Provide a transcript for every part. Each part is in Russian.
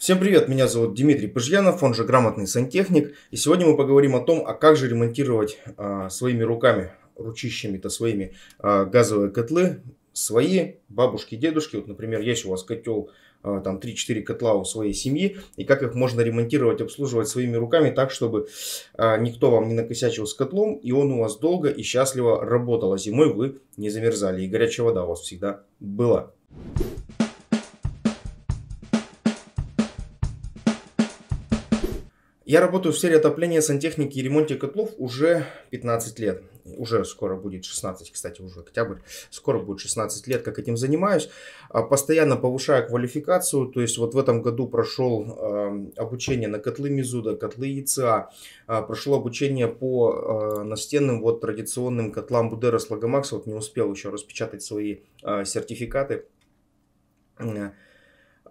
Всем привет, меня зовут Дмитрий Пыжьянов, он же грамотный сантехник. И сегодня мы поговорим о том, а как же ремонтировать э, своими руками, ручищами-то своими, э, газовые котлы, свои, бабушки, дедушки. Вот, например, есть у вас котел, э, там 3-4 котла у своей семьи, и как их можно ремонтировать, обслуживать своими руками так, чтобы э, никто вам не накосячил с котлом, и он у вас долго и счастливо работал, а зимой вы не замерзали, и горячая вода у вас всегда была. Я работаю в сфере отопления, сантехники и ремонте котлов уже 15 лет. Уже скоро будет 16, кстати, уже октябрь. Скоро будет 16 лет, как этим занимаюсь. А, постоянно повышаю квалификацию. То есть вот в этом году прошел обучение на котлы Мизуда, котлы ИЦА. А, прошло обучение по а, настенным вот традиционным котлам Будера Лагомакс, Вот не успел еще распечатать свои сертификаты.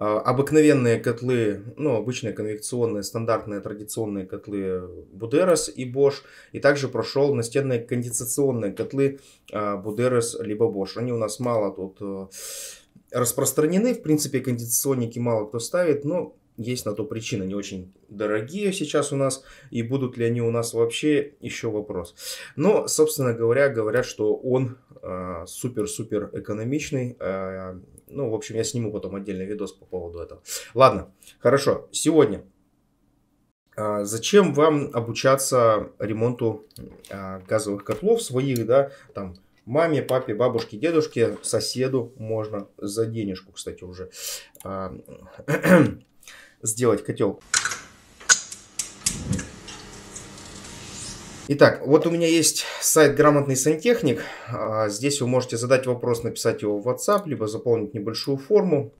А, обыкновенные котлы, ну, обычные конвекционные, стандартные, традиционные котлы Будерос и Bosch, и также прошел настенные конденсационные котлы а, Будерос либо Bosch. Они у нас мало тут э, распространены, в принципе, конденсационники мало кто ставит, но есть на то причина, они очень дорогие сейчас у нас, и будут ли они у нас вообще, еще вопрос. Но, собственно говоря, говорят, что он а, супер-супер э, экономичный, э, ну, в общем, я сниму потом отдельный видос по поводу этого. Ладно, хорошо. Сегодня а, зачем вам обучаться ремонту а, газовых котлов своих, да, там, маме, папе, бабушке, дедушке, соседу можно за денежку, кстати, уже а, сделать котел. Итак, вот у меня есть сайт «Грамотный сантехник». А, здесь вы можете задать вопрос, написать его в WhatsApp, либо заполнить небольшую форму.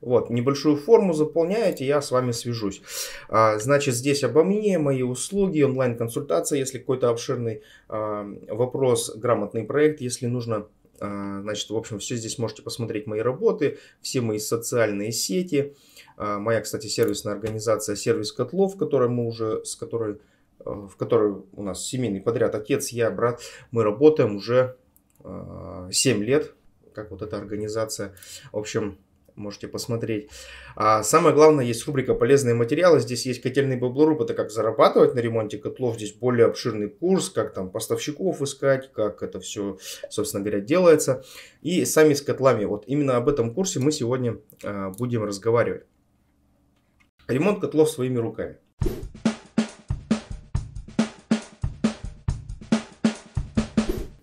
Вот, небольшую форму заполняете, я с вами свяжусь. А, значит, здесь обо мне, мои услуги, онлайн-консультация, если какой-то обширный а, вопрос, грамотный проект, если нужно, значит, в общем, все здесь можете посмотреть мои работы, все мои социальные сети, моя, кстати, сервисная организация «Сервис котлов», которая мы уже, с которой в которой у нас семейный подряд отец, я, брат, мы работаем уже 7 а, лет, как вот эта организация, в общем, можете посмотреть. А самое главное, есть рубрика «Полезные материалы». Здесь есть котельный баблоруб, это как зарабатывать на ремонте котлов. Здесь более обширный курс, как там поставщиков искать, как это все, собственно говоря, делается. И сами с котлами. Вот именно об этом курсе мы сегодня а, будем разговаривать. Ремонт котлов своими руками.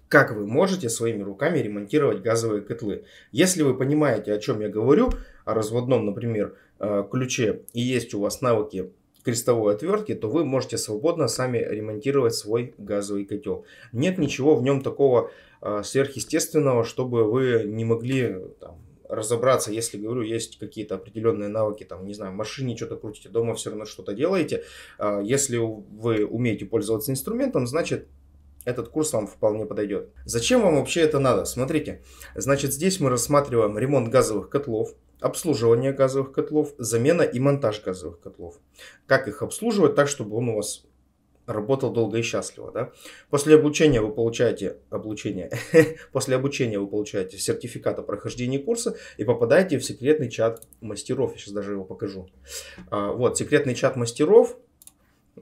как вы можете своими руками ремонтировать газовые котлы. Если вы понимаете, о чем я говорю, о разводном, например, э, ключе, и есть у вас навыки крестовой отвертки, то вы можете свободно сами ремонтировать свой газовый котел. Нет ничего в нем такого э, сверхъестественного, чтобы вы не могли там, разобраться, если, говорю, есть какие-то определенные навыки, там, не знаю, в машине что-то крутите, дома все равно что-то делаете. Э, если вы умеете пользоваться инструментом, значит, этот курс вам вполне подойдет. Зачем вам вообще это надо? Смотрите, значит здесь мы рассматриваем ремонт газовых котлов, обслуживание газовых котлов, замена и монтаж газовых котлов. Как их обслуживать так, чтобы он у вас работал долго и счастливо. Да? После обучения вы получаете обучение, После обучения вы получаете сертификат о прохождении курса и попадаете в секретный чат мастеров. Я сейчас даже его покажу. А, вот, секретный чат мастеров.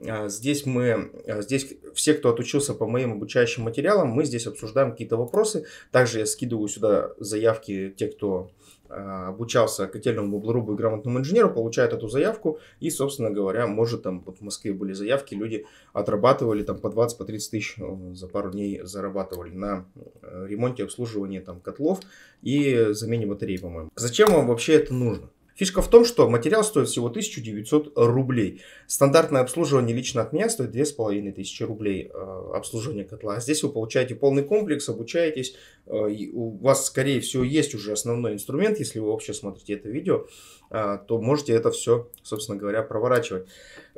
А, здесь мы, а, здесь все, кто отучился по моим обучающим материалам, мы здесь обсуждаем какие-то вопросы. Также я скидываю сюда заявки те, кто а, обучался котельному бублорубу и грамотному инженеру, получает эту заявку и, собственно говоря, может там, вот в Москве были заявки, люди отрабатывали там по 20-30 по 30 тысяч э, за пару дней зарабатывали на э, ремонте, обслуживании там котлов и замене батареи, по-моему. Зачем вам вообще это нужно? Фишка в том, что материал стоит всего 1900 рублей. Стандартное обслуживание лично от меня стоит 2500 рублей э, обслуживание котла. А здесь вы получаете полный комплекс, обучаетесь. Э, у вас, скорее всего, есть уже основной инструмент. Если вы вообще смотрите это видео, э, то можете это все, собственно говоря, проворачивать.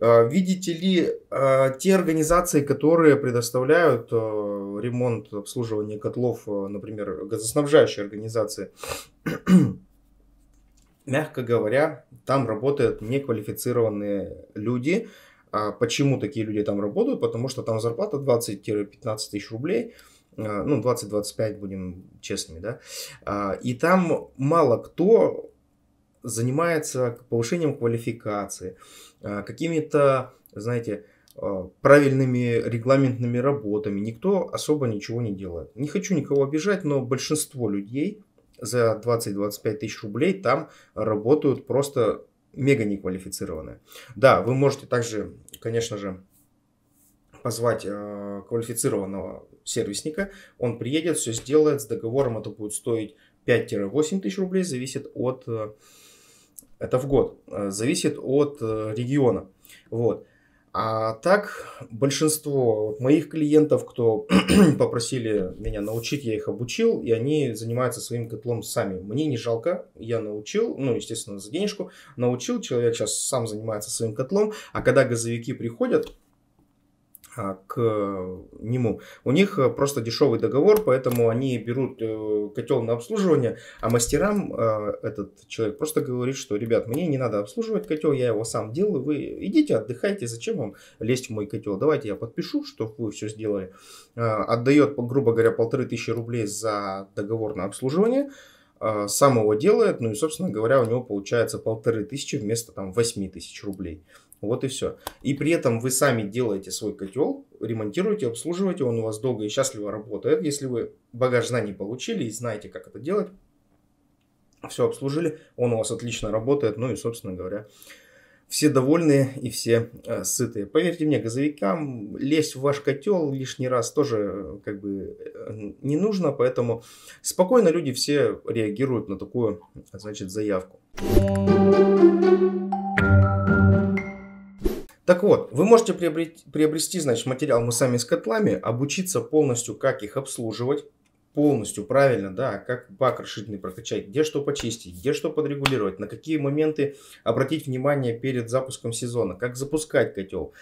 Видите ли, те организации, которые предоставляют ремонт, обслуживания котлов, например, газоснабжающие организации, мягко говоря, там работают неквалифицированные люди. А почему такие люди там работают? Потому что там зарплата 20-15 тысяч рублей, а, ну, 20-25, будем честными, да. А, и там мало кто занимается повышением квалификации, а, какими-то, знаете, правильными регламентными работами. Никто особо ничего не делает. Не хочу никого обижать, но большинство людей за 20-25 тысяч рублей там работают просто мега неквалифицированные. Да, вы можете также, конечно же, позвать э, квалифицированного сервисника, он приедет, все сделает, с договором это будет стоить 5-8 тысяч рублей, зависит от, э, это в год, э, зависит от э, региона. Вот. А так большинство моих клиентов, кто попросили меня научить, я их обучил, и они занимаются своим котлом сами. Мне не жалко, я научил, ну, естественно, за денежку, научил, человек сейчас сам занимается своим котлом, а когда газовики приходят, а, к э, нему. У них э, просто дешевый договор, поэтому они берут э, котел на обслуживание, а мастерам этот человек просто говорит, что, ребят, мне не надо обслуживать котел, я его сам делаю, вы идите, отдыхайте, зачем вам лезть в мой котел, давайте я подпишу, что вы все сделали. Отдает, грубо говоря, полторы тысячи рублей за договор на обслуживание, а, самого делает, ну и, собственно говоря, у него получается полторы тысячи вместо там восьми тысяч рублей. Вот и все. И при этом вы сами делаете свой котел, ремонтируете, обслуживаете, он у вас долго и счастливо работает. Если вы багаж знаний получили и знаете, как это делать, все обслужили, он у вас отлично работает, ну и, собственно говоря, все довольные и все э, сытые. Поверьте мне, газовикам лезть в ваш котел лишний раз тоже э, как бы э, не нужно, поэтому спокойно люди все реагируют на такую, значит, заявку. Так вот, вы можете приобрести, приобрести значит, материал «Мы сами с котлами», обучиться полностью, как их обслуживать, полностью правильно, да, как бак расширительный прокачать, где что почистить, где что подрегулировать, на какие моменты обратить внимание перед запуском сезона, как запускать котел,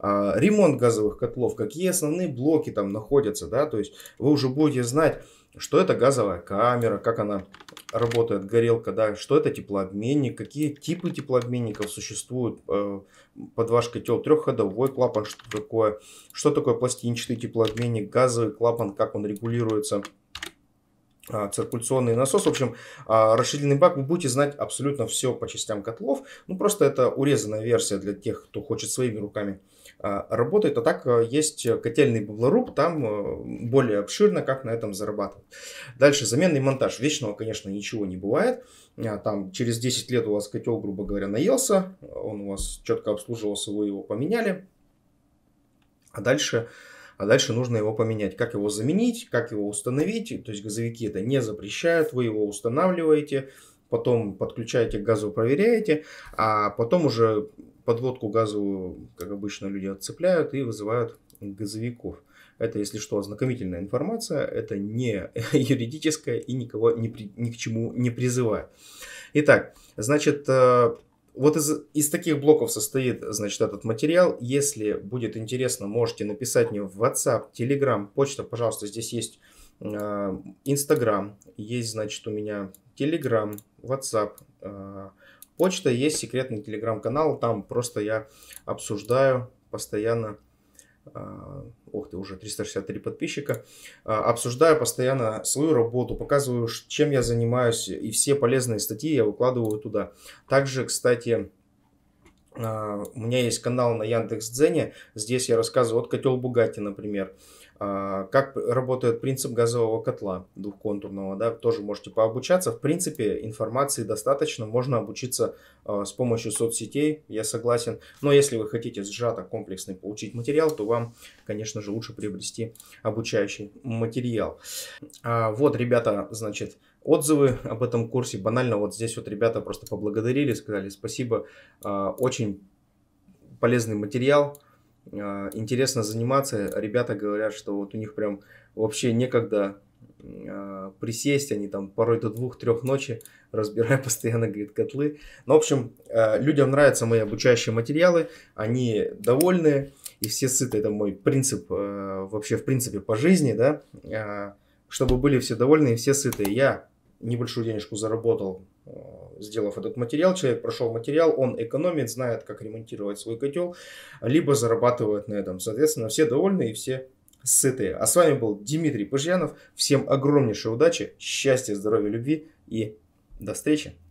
а, ремонт газовых котлов, какие основные блоки там находятся, да, то есть вы уже будете знать, что это газовая камера, как она работает горелка, да, что это теплообменник, какие типы теплообменников существуют э, под ваш котел, трехходовой клапан, что такое, что такое пластинчатый теплообменник, газовый клапан, как он регулируется, а, циркуляционный насос. В общем, а, расширительный бак, вы будете знать абсолютно все по частям котлов. Ну, просто это урезанная версия для тех, кто хочет своими руками а, работать. А так есть котельный баблоруб, там более обширно, как на этом зарабатывать. Дальше, заменный монтаж. Вечного, конечно, ничего не бывает. Там через 10 лет у вас котел, грубо говоря, наелся, он у вас четко обслуживался, вы его поменяли. А дальше а дальше нужно его поменять. Как его заменить, как его установить, то есть газовики это не запрещают, вы его устанавливаете, потом подключаете газу, проверяете, а потом уже подводку газовую, как обычно, люди отцепляют и вызывают газовиков. Это, если что, ознакомительная информация, это не юридическая и никого не при, ни к чему не призывает. Итак, значит, э, вот из, из таких блоков состоит, значит, этот материал. Если будет интересно, можете написать мне в WhatsApp, Telegram, почта, пожалуйста, здесь есть э, Instagram, есть, значит, у меня Telegram, WhatsApp, э, почта, есть секретный Telegram канал там просто я обсуждаю постоянно а, ох ты, уже 363 подписчика, а, обсуждаю постоянно свою работу, показываю, чем я занимаюсь, и все полезные статьи я выкладываю туда. Также, кстати, а, у меня есть канал на Яндекс.Дзене, здесь я рассказываю, вот котел Бугати, например, а, как работает принцип газового котла двухконтурного, да, тоже можете пообучаться. В принципе, информации достаточно, можно обучиться а, с помощью соцсетей, я согласен. Но если вы хотите сжато, комплексный получить материал, то вам, конечно же, лучше приобрести обучающий материал. А, вот, ребята, значит, отзывы об этом курсе. Банально вот здесь вот ребята просто поблагодарили, сказали спасибо, очень полезный материал а, интересно заниматься. Ребята говорят, что вот у них прям вообще некогда а, присесть, они там порой до двух-трех ночи, разбирая постоянно, говорит, котлы. Ну, в общем, а, людям нравятся мои обучающие материалы, они довольны, и все сыты, это мой принцип вообще, в принципе, по жизни, да, чтобы были все довольны и все сыты. Я небольшую денежку заработал сделав этот материал, человек прошел материал, он экономит, знает, как ремонтировать свой котел, либо зарабатывает на этом. Соответственно, все довольны и все сытые. А с вами был Дмитрий Пыжьянов. Всем огромнейшей удачи, счастья, здоровья, любви и до встречи.